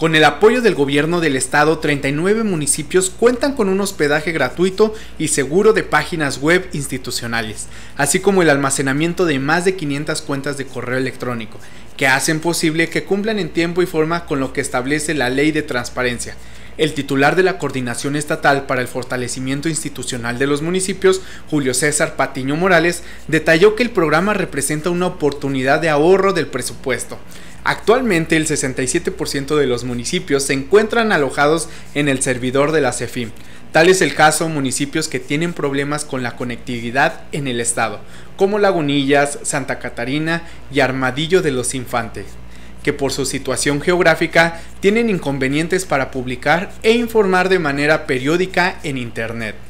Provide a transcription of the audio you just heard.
Con el apoyo del gobierno del estado, 39 municipios cuentan con un hospedaje gratuito y seguro de páginas web institucionales, así como el almacenamiento de más de 500 cuentas de correo electrónico, que hacen posible que cumplan en tiempo y forma con lo que establece la ley de transparencia. El titular de la Coordinación Estatal para el Fortalecimiento Institucional de los Municipios, Julio César Patiño Morales, detalló que el programa representa una oportunidad de ahorro del presupuesto Actualmente el 67% de los municipios se encuentran alojados en el servidor de la CEFIM. Tal es el caso municipios que tienen problemas con la conectividad en el estado, como Lagunillas, Santa Catarina y Armadillo de los Infantes, que por su situación geográfica tienen inconvenientes para publicar e informar de manera periódica en Internet.